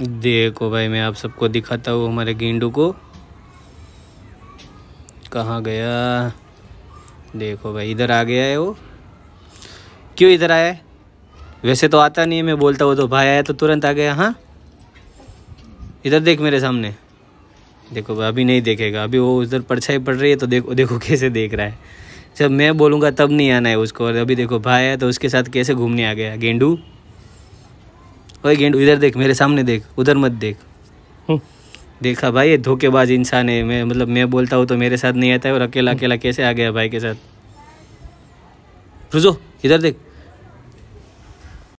देखो भाई मैं आप सबको दिखाता हूँ हमारे गेंडू को कहाँ गया देखो भाई इधर आ गया है वो क्यों इधर आया है वैसे तो आता नहीं है मैं बोलता हूँ तो भाई आया तो तुरंत आ गया हाँ इधर देख मेरे सामने देखो भाई अभी नहीं देखेगा अभी वो उधर परछाई पड़ रही है तो देखो देखो कैसे देख रहा है जब मैं बोलूँगा तब नहीं आना है उसको और अभी देखो भाई आया तो उसके साथ कैसे घूमने आ गया गेंडू ओए गेंड इधर देख मेरे सामने देख उधर मत देख हम्म। देखा भाई ये धोखेबाज इंसान है मैं मतलब मैं बोलता हूँ तो मेरे साथ नहीं आता है और अकेला अकेला कैसे आ गया भाई के साथ रुझो इधर देख